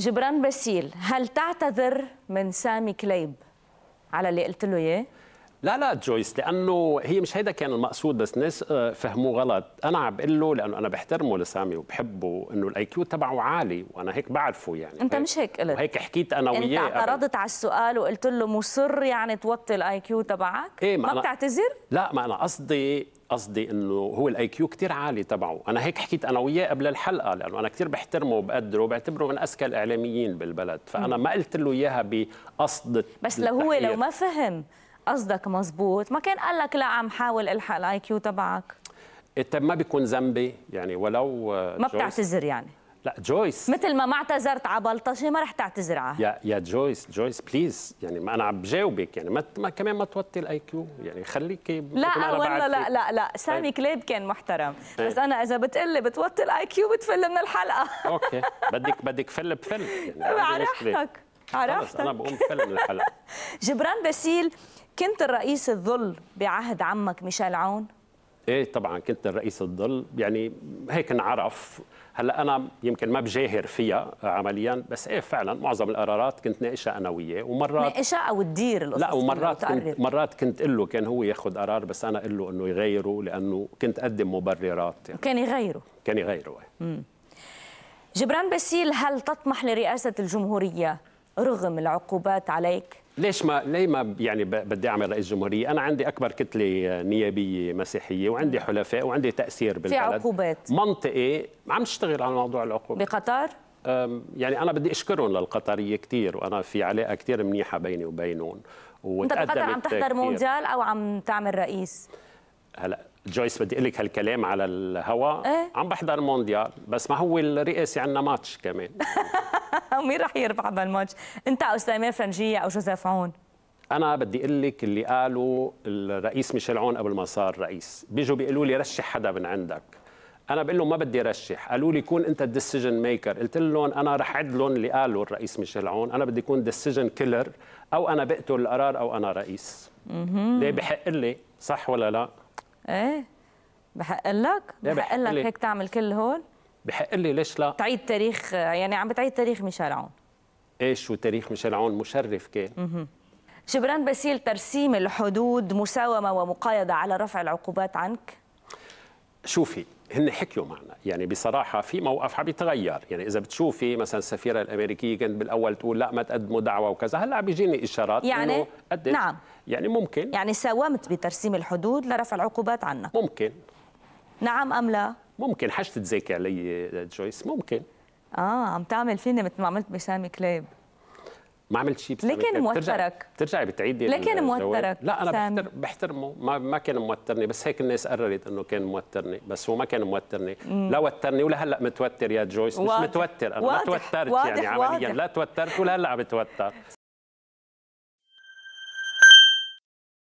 جبران باسيل هل تعتذر من سامي كليب على اللي قلت له اياه؟ لا لا جويس لانه هي مش هيدا كان المقصود بس ناس آه، فهموه غلط انا عم بقول له لانه انا بحترمه لسامي وبحبه انه الاي كيو تبعه عالي وانا هيك بعرفه يعني انت مش هيك قلت وهيك حكيت انا وياه انت اعترضت على السؤال وقلت له مصر يعني توطي الاي كيو تبعك إيه ما, ما أنا... بتعتذر لا ما انا قصدي قصدي انه هو الاي كيو كثير عالي تبعه انا هيك حكيت انا وياه قبل الحلقه لانه انا كثير بحترمه وبقدره وبعتبره من اذكى الاعلاميين بالبلد فانا ما قلت له اياها بقصد بس لو هو لو ما فهم قصدك مزبوط ما كان قال لك لا عم حاول الحق الاي كيو تبعك إيه، طب ما بيكون ذنبي يعني ولو آه، ما بتعتذر يعني لا جويس مثل ما ما اعتذرت على بلطشه ما رح تعتذر عنها يا يا جويس جويس بليز يعني ما انا عم بجاوبك يعني ما, ما كمان ما توطي الاي كيو يعني خليك لا آه، والله لا لا لا طيب. سامي طيب. كليب كان محترم طيب. بس انا اذا بتقلي بتوطي الاي كيو بتفل من الحلقه اوكي بدك بدك فل بفل يعني على راحتك عرفت انا بقوم فيلم الحلقه جبران باسيل كنت الرئيس الظل بعهد عمك ميشيل عون ايه طبعا كنت الرئيس الظل يعني هيك انعرف هلا انا يمكن ما بجاهر فيها عمليا بس ايه فعلا معظم القرارات كنت ناقشها انا وياه ومرات ناقشها او تدير لا ومرات كنت مرات كنت اقول له كان هو ياخذ قرار بس انا اقول له انه يغيره لانه كنت اقدم مبررات يعني. وكان يغيره كان يغيره ايه جبران باسيل هل تطمح لرئاسه الجمهوريه رغم العقوبات عليك ليش ما ليه ما يعني بدي اعمل رئيس جمهوريه؟ انا عندي اكبر كتله نيابيه مسيحيه وعندي نعم. حلفاء وعندي تاثير بالبلد في عقوبات منطقي عم نشتغل على موضوع العقوبات بقطر؟ يعني انا بدي اشكرهم للقطريه كثير وانا في علاقه كثير منيحه بيني وبينهم انت بقطر عم تحضر مونديال او عم تعمل رئيس؟ هلا جويس بدي اقول لك هالكلام على الهواء إيه؟ عم بحضر مونديال بس ما هو الرئاسي عندنا ماتش كمان ومين رح يربح بالماتش انت او سليمان فرنجيه او جوزيف عون انا بدي اقول لك اللي قاله الرئيس ميشيل عون قبل ما صار رئيس بيجوا بيقولوا لي رشح حدا من عندك انا بقول لهم ما بدي رشح قالوا لي كون انت الديسيجن ميكر قلت لهم انا رح عد لهم اللي قاله الرئيس ميشيل عون انا بدي اكون ديسيجن كيلر او انا بقتل القرار او انا رئيس ليه بحق لي صح ولا لا ايه بحق لك بحق لك هيك تعمل كل هول بحق لي ليش لا تعيد تاريخ يعني عم بتعيد تاريخ ميشيل عون ايش وتاريخ ميشيل عون مشرف كان مه. جبران باسيل ترسيم الحدود مساومه ومقايضه على رفع العقوبات عنك شوفي هن حكيوا معنا يعني بصراحه في موقف عم يتغير يعني اذا بتشوفي مثلا السفيره الامريكيه كانت بالاول تقول لا ما تقدموا دعوه وكذا هلا عم بيجيني اشارات يعني انه نعم يعني ممكن يعني ساومت بترسيم الحدود لرفع العقوبات عنك ممكن نعم ام لا ممكن حشتة ذكاء لي جويس ممكن اه عم تعمل فيني مثل ما عملت بسامي كليب ما عملت شيء لكن موترك بترجعي بتعيدي لكن موترك لا انا سامي. بحترمه ما ما كان موترني بس هيك الناس قررت انه كان موترني بس هو ما كان موترني مم. لا وترني ولا هلا متوتر يا جويس واضح. مش متوتر انا واضح. ما توترت يعني واضح. يعني عمليا واضح. لا توترت ولا هلا عم بتوتر